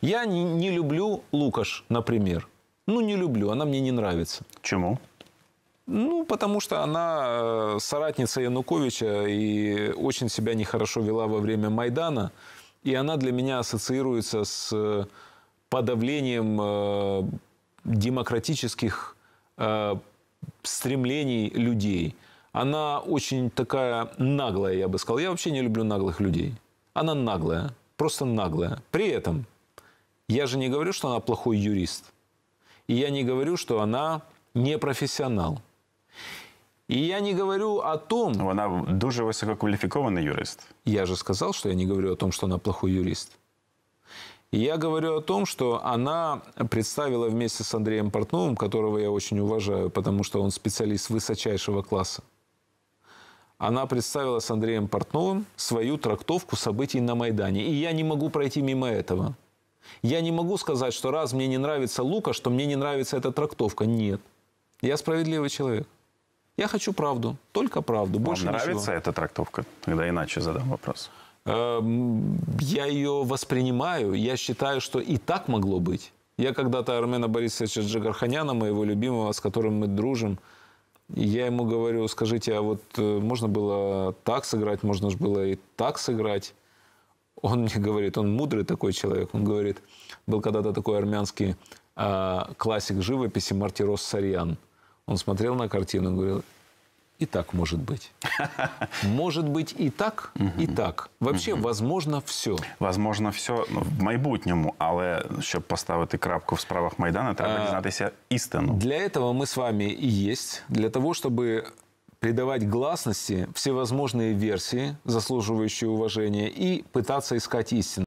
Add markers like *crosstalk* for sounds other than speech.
Я не, не люблю Лукаш, например. Ну, не люблю, она мне не нравится. Чему? Ну, потому что она э, соратница Януковича и очень себя нехорошо вела во время Майдана. И она для меня ассоциируется с э, подавлением э, демократических стремлений людей. Она очень такая наглая, я бы сказал. Я вообще не люблю наглых людей. Она наглая, просто наглая. При этом я же не говорю, что она плохой юрист. И я не говорю, что она не профессионал. и я не говорю о том... она дуже высококвалифицированный юрист. Я же сказал, что я не говорю о том, что она плохой юрист. И я говорю о том, что она представила вместе с Андреем Портновым, которого я очень уважаю, потому что он специалист высочайшего класса. Она представила с Андреем Портновым свою трактовку событий на Майдане. И я не могу пройти мимо этого. Я не могу сказать, что раз мне не нравится Лука, что мне не нравится эта трактовка. Нет. Я справедливый человек. Я хочу правду, только правду, больше Вам нравится ничего. эта трактовка? Тогда иначе задам вопрос. Эм, я ее воспринимаю, я считаю, что и так могло быть. Я когда-то Армена Борисовича Джигарханяна, моего любимого, с которым мы дружим, я ему говорю, скажите, а вот э, можно было так сыграть, можно же было и так сыграть он мне говорит, он мудрый такой человек, он говорит, был когда-то такой армянский э, классик живописи Мартирос Сарьян. Он смотрел на картину и говорил, и так может быть. *laughs* Может быть и так, и так. Вообще, возможно, все. Возможно, все ну, в майбутньому, але щоб поставити крапку в справах Майдана, треба а, дізнатися істину. Для этого мы с вами и есть, для того, чтобы придавать гласности всевозможные версии, заслуживающие уважения, и пытаться искать истину.